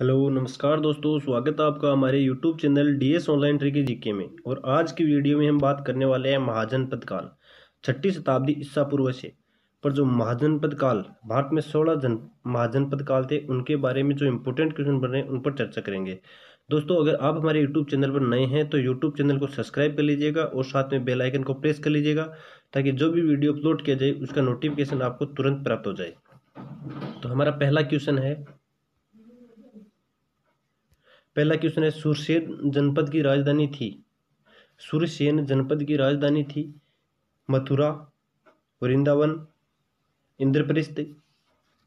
hello नमस्कार दोस्तों स्वागत है आपका हमारे YouTube channel D S online tricky GK में और आज की वीडियो में हम बात करने वाले हैं महाजनपद काल छठी शताब्दी ईस्सा पूर्व से पर जो महाजनपद काल भारत में सोलह जन महाजनपद काल थे उनके बारे में जो इम्पोर्टेंट क्वेश्चन बन रहे हैं उन पर चर्चा करेंगे दोस्तों अगर आप हमारे यूट्यूब चैनल पर नए हैं तो यूट्यूब चैनल को सब्सक्राइब कर लीजिएगा और साथ में बेलाइकन को प्रेस कर लीजिएगा ताकि जो भी वीडियो अपलोड किया जाए उसका नोटिफिकेशन आपको तुरंत प्राप्त हो जाए तो हमारा पहला क्वेश्चन है पहला क्वेश्चन है सुरसेन जनपद की राजधानी थी सुरसेन जनपद की राजधानी थी मथुरा वृंदावन इंद्रप्रस्थ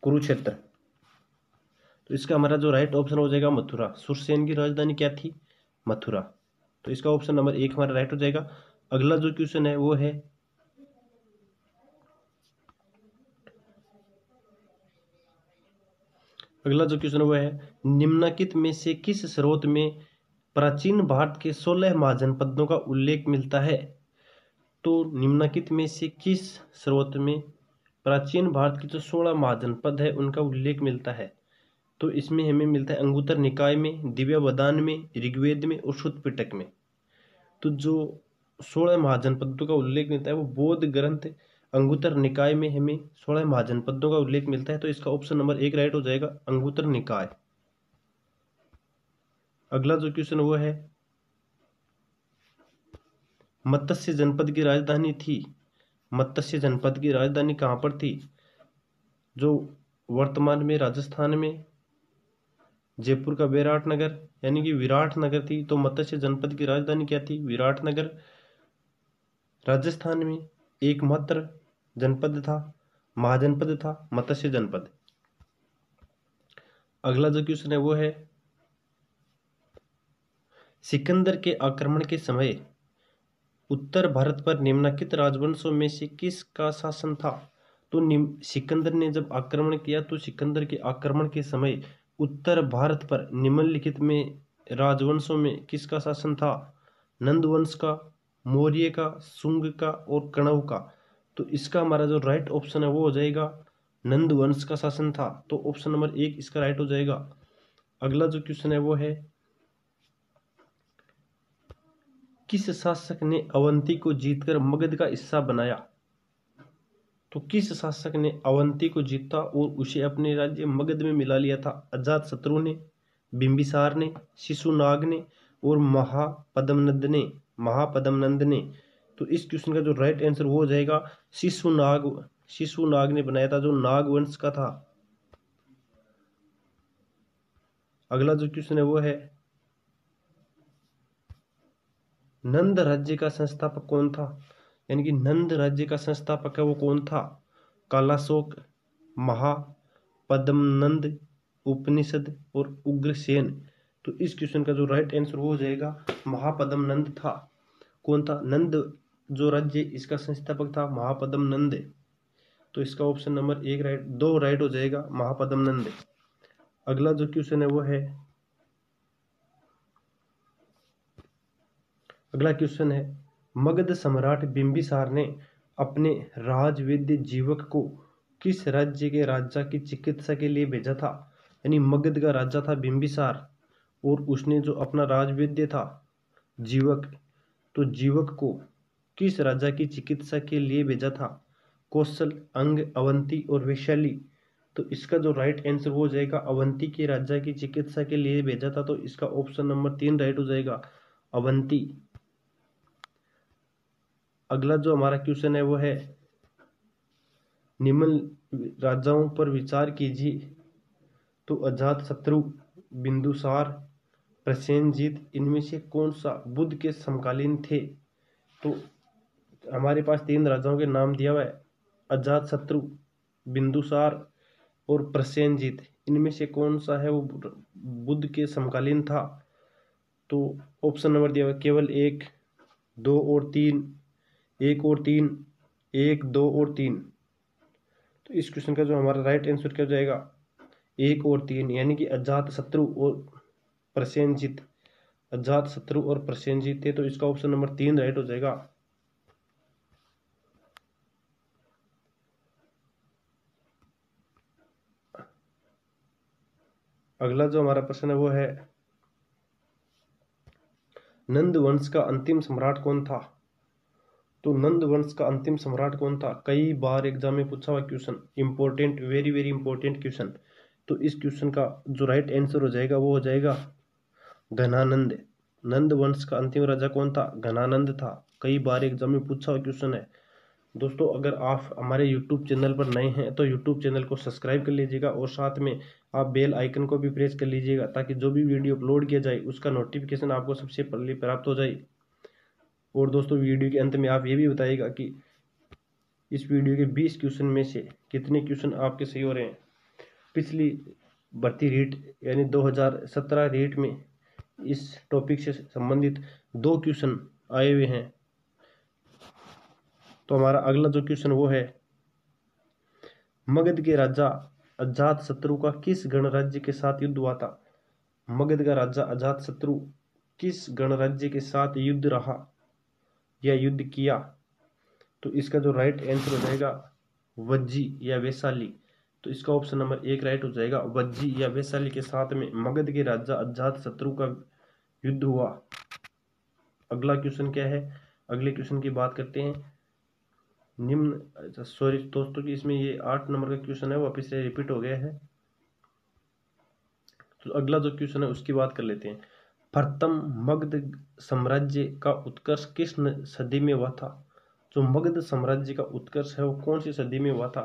कुरुक्षेत्र तो इसका हमारा जो राइट ऑप्शन हो जाएगा मथुरा सुरसेन की राजधानी क्या थी मथुरा तो इसका ऑप्शन नंबर एक हमारा राइट हो जाएगा अगला जो क्वेश्चन है वो है अगला जो क्वेश्चन वो है निम्नलिखित में से किस स्रोत में प्राचीन भारत के सोलह महाजनपदों का उल्लेख मिलता है तो निम्नलिखित में से किस स्रोत में प्राचीन भारत के जो सोलह महाजनपद है उनका उल्लेख मिलता है तो इसमें हमें मिलता है अंगूतर निकाय में वदान में ऋग्वेद में और शुद्धपिटक में तो जो सोलह महाजनपदों का उल्लेख मिलता है वो बौद्ध ग्रंथ अंगूतर निकाय में हमें सोलह महाजनपदों का उल्लेख मिलता है तो इसका ऑप्शन नंबर एक राइट हो जाएगा अंगूतर निकाय अगला जो क्वेश्चन वो है मत्स्य जनपद की राजधानी थी मत्स्य जनपद की राजधानी कहां पर थी जो वर्तमान में राजस्थान में जयपुर का विराट नगर यानी कि विराट नगर थी तो मत्स्य जनपद की राजधानी क्या थी विराट नगर राजस्थान में एकमात्र जनपद था महाजनपद था मत्स्य जनपद अगला जो क्वेश्चन है वो है सिकंदर के आक्रमण के समय उत्तर भारत पर निम्नलिखित राजवंशों में से किसका शासन था तो सिकंदर ने जब आक्रमण किया तो सिकंदर के आक्रमण के समय उत्तर भारत पर निम्नलिखित में राजवंशों में किसका शासन था नंद वंश का मौर्य का शुंग का और कणव का तो इसका हमारा जो राइट ऑप्शन है वो हो जाएगा नंद वंश का शासन था तो ऑप्शन नंबर एक इसका राइट हो जाएगा अगला जो क्वेश्चन है वो है किस शासक ने अवंती को जीतकर मगध का हिस्सा बनाया तो किस शासक ने अवंती को जीता और उसे अपने राज्य मगध में मिला लिया था अजात शत्रु ने बिम्बिसार ने शिशुनाग ने और महापदमनंद ने महापदमनंद ने तो इस क्वेश्चन का जो राइट आंसर वो हो जाएगा शिशु नाग शिशु नाग ने बनाया था जो वंश का था अगला जो क्वेश्चन है वो है नंद राज्य का संस्थापक कौन था यानी कि नंद राज्य का संस्थापक है वो कौन था कालाशोक महा नंद उपनिषद और उग्रसेन तो इस क्वेश्चन का जो राइट आंसर वो हो जाएगा नंद था कौन था नंद जो राज्य इसका संस्थापक था महापदम नंदे तो इसका ऑप्शन नंबर एक राइट दो राइट हो जाएगा महापदम नंदे अगला जो क्वेश्चन है वो है अगला क्वेश्चन है मगध सम्राट बिंबिसार ने अपने राजविद्य जीवक को किस राज्य के राजा की चिकित्सा के लिए भेजा था यानी मगध का राजा था बिंबिसार और उसने जो अपना राजविद्य था जीवक तो जीवक को किस राजा की चिकित्सा के लिए भेजा था कौशल अंग अवंती और वैशाली तो इसका जो राइट आंसर हो जाएगा अवंती के राजा की चिकित्सा के लिए भेजा था तो इसका ऑप्शन नंबर तीन राइट हो जाएगा अवंती अगला जो हमारा क्वेश्चन है वो है निम्न राजाओं पर विचार कीजिए तो अजात शत्रु बिंदुसार प्रसेंजीत इनमें से कौन सा बुद्ध के समकालीन थे तो हमारे पास तीन राजाओं के नाम दिया हुआ है अजात शत्रु बिंदुसार और प्रसेंजीत इनमें से कौन सा है वो बुद्ध के समकालीन था तो ऑप्शन नंबर दिया हुआ केवल एक दो और तीन एक और तीन एक दो और तीन तो इस क्वेश्चन का जो हमारा राइट आंसर क्या हो जाएगा एक और तीन यानी कि अजात शत्रु और प्रसेनजीत अजात शत्रु और प्रसेंजित थे तो इसका ऑप्शन नंबर तीन राइट हो जाएगा अगला जो हमारा प्रश्न है वो है नंद वंश का अंतिम सम्राट कौन था तो नंद वंश का अंतिम सम्राट कौन था कई बार एग्जाम में पूछा हुआ question important very very important question तो इस क्वेश्चन का जो राइट आंसर हो जाएगा वो हो जाएगा घनानंद नंद वंश का अंतिम राजा कौन था घनानंद था कई बार एग्जाम में पूछा हुआ क्वेश्चन है दोस्तों अगर आप हमारे यूट्यूब चैनल पर नए हैं तो यूट्यूब चैनल को सब्सक्राइब कर लीजिएगा और साथ में आप बेल आइकन को भी प्रेस कर लीजिएगा ताकि जो भी वीडियो अपलोड किया जाए उसका नोटिफिकेशन आपको सबसे पहले प्राप्त हो जाए और दोस्तों वीडियो के अंत में आप ये भी बताइएगा कि इस वीडियो के बीस क्वेश्चन में से कितने क्वेश्चन आपके सही हो रहे हैं पिछली भर्ती रेट यानी दो रेट में इस टॉपिक से संबंधित दो क्वेश्चन आए हुए हैं तो हमारा अगला जो क्वेश्चन वो है मगध के राजा अजात शत्रु का किस गणराज्य के साथ युद्ध हुआ था मगध का राजा अजात शत्रु किस गणराज्य के साथ युद्ध रहा या युद्ध किया तो इसका जो राइट आंसर हो जाएगा वज्जी या वैशाली तो इसका ऑप्शन नंबर एक राइट हो जाएगा वज्जी या वैशाली के साथ में मगध के राजा अजात शत्रु का युद्ध हुआ अगला क्वेश्चन क्या है अगले क्वेश्चन की बात करते हैं निम्न सॉरी अच्छा, दोस्तों कि इसमें ये आठ नंबर का क्वेश्चन है वो वापस से रिपीट हो गया है तो अगला जो क्वेश्चन है उसकी बात कर लेते हैं प्रथम मगध साम्राज्य का उत्कर्ष किस सदी में हुआ था जो मगध साम्राज्य का उत्कर्ष है वो कौन सी सदी में हुआ था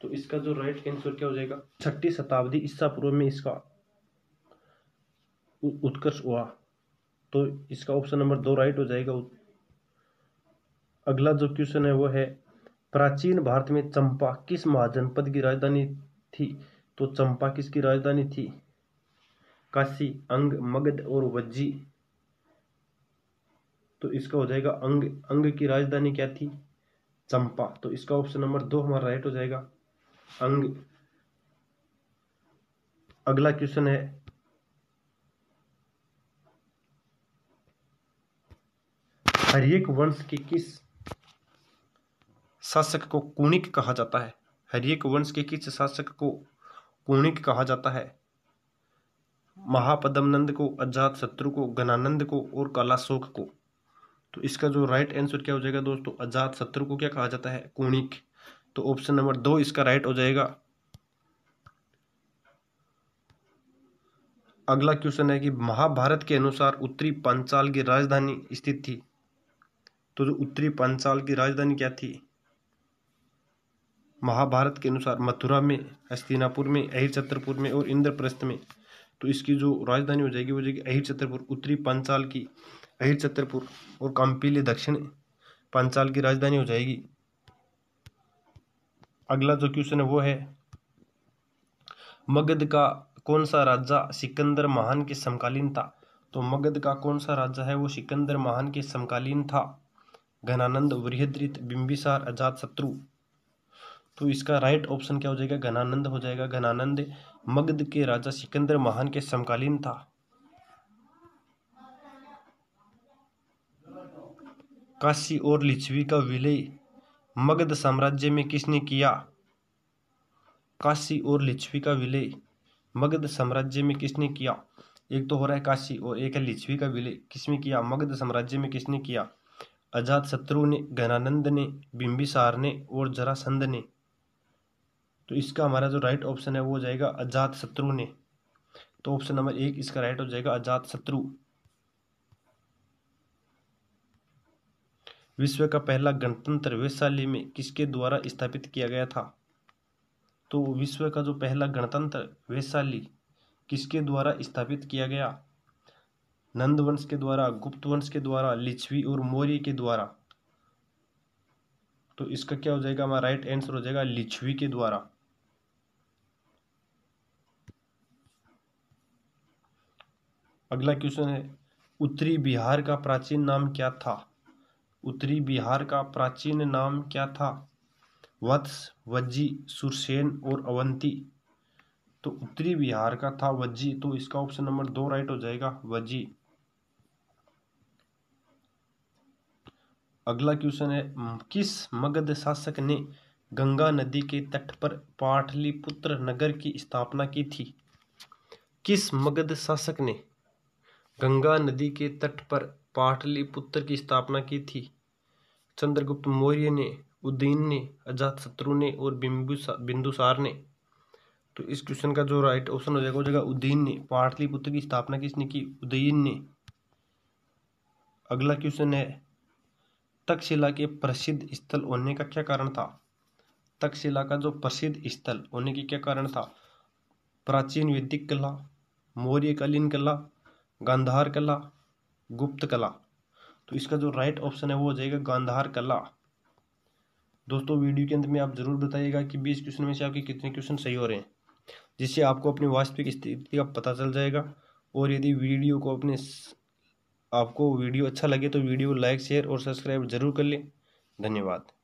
तो इसका जो राइट आंसर क्या हो जाएगा छठी शताब्दी ईसा पूर्व में इसका उत्कर्ष हुआ तो इसका ऑप्शन नंबर दो राइट हो जाएगा अगला जो क्वेश्चन है वो है प्राचीन भारत में चंपा किस महाजनपद की राजधानी थी तो चंपा किसकी राजधानी थी काशी अंग मगध और वज्जी तो इसका हो जाएगा अंग अंग की राजधानी क्या थी चंपा तो इसका ऑप्शन नंबर दो हमारा राइट हो जाएगा अंग अगला क्वेश्चन है एक वंश के किस शासक को कुणिक कहा जाता है हरियक वंश के किस शासक को कुणिक कहा जाता है महापदमनंद को अजात शत्रु को गणानंद को और कालाशोक को तो इसका जो राइट आंसर क्या हो जाएगा दोस्तों अजात शत्रु को क्या कहा जाता है कुणिक तो ऑप्शन नंबर दो इसका राइट हो जाएगा अगला क्वेश्चन है कि महाभारत के अनुसार उत्तरी पांचाल की राजधानी स्थित थी तो जो उत्तरी पांचाल की राजधानी क्या थी महाभारत के अनुसार मथुरा में हस्तिनापुर में अहिर छतरपुर में और इंद्रप्रस्थ में तो इसकी जो राजधानी हो जाएगी वो जाएगी अहिर छत्रपुर उत्तरी पंचाल की अहिर छतरपुर और काम्पिली दक्षिण पंचाल की राजधानी हो जाएगी अगला जो क्वेश्चन है वो है मगध का कौन सा राजा सिकंदर महान के समकालीन था तो मगध का कौन सा राजा है वो सिकंदर महान के समकालीन था घनानंद वृहद्रित बिंबिसार अजात शत्रु तो इसका राइट ऑप्शन क्या हो जाएगा घनानंद हो जाएगा घनानंद मगध के राजा सिकंदर महान के समकालीन था काशी और लिच्छवी का विलय मगध साम्राज्य में किसने किया काशी और लिच्छवी का विलय मगध साम्राज्य में किसने किया एक तो हो रहा है काशी और एक है लिच्छवी का विलय किसने किया मगध साम्राज्य में किसने किया अजात शत्रु ने घनानंद ने बिंबिसार ने और जरासंध ने तो इसका हमारा जो राइट ऑप्शन है वो हो जाएगा अजात शत्रु ने तो ऑप्शन नंबर एक इसका राइट हो जाएगा अजात शत्रु विश्व का पहला गणतंत्र वैशाली में किसके द्वारा स्थापित किया गया था तो विश्व का जो पहला गणतंत्र वैशाली किसके द्वारा स्थापित किया गया नंद वंश के द्वारा गुप्त वंश के द्वारा लिच्छवी और मौर्य के द्वारा तो इसका क्या हो जाएगा हमारा राइट आंसर हो जाएगा लिच्छवी के द्वारा अगला क्वेश्चन है उत्तरी बिहार का प्राचीन नाम क्या था उत्तरी बिहार का प्राचीन नाम क्या था वत्स वज्जी सुरसेन और अवंती तो उत्तरी बिहार का था वज्जी तो इसका ऑप्शन नंबर दो राइट हो जाएगा वज्जी अगला क्वेश्चन है किस मगध शासक ने गंगा नदी के तट पर पाटलिपुत्र नगर की स्थापना की थी किस मगध शासक ने गंगा नदी के तट पर पाटलिपुत्र की स्थापना की थी चंद्रगुप्त मौर्य ने उद्दीन ने अजात शत्रु ने और बिंदुसार ने तो इस क्वेश्चन का जो राइट ऑप्शन हो जाएगा वो जगह उद्दीन ने पाटलिपुत्र की स्थापना किसने की उद्दीन ने अगला क्वेश्चन है तक्षशिला के प्रसिद्ध स्थल होने का क्या कारण था तक्षशिला का जो प्रसिद्ध स्थल होने के क्या कारण था प्राचीन वैदिक कला मौर्यकालीन कला गांधार कला गुप्त कला तो इसका जो राइट ऑप्शन है वो हो जाएगा गांधार कला दोस्तों वीडियो के अंत में आप ज़रूर बताइएगा कि बीस क्वेश्चन में से आपके कितने क्वेश्चन सही हो रहे हैं जिससे आपको अपनी वास्तविक स्थिति का पता चल जाएगा और यदि वीडियो को अपने आपको वीडियो अच्छा लगे तो वीडियो को लाइक शेयर और सब्सक्राइब जरूर कर लें धन्यवाद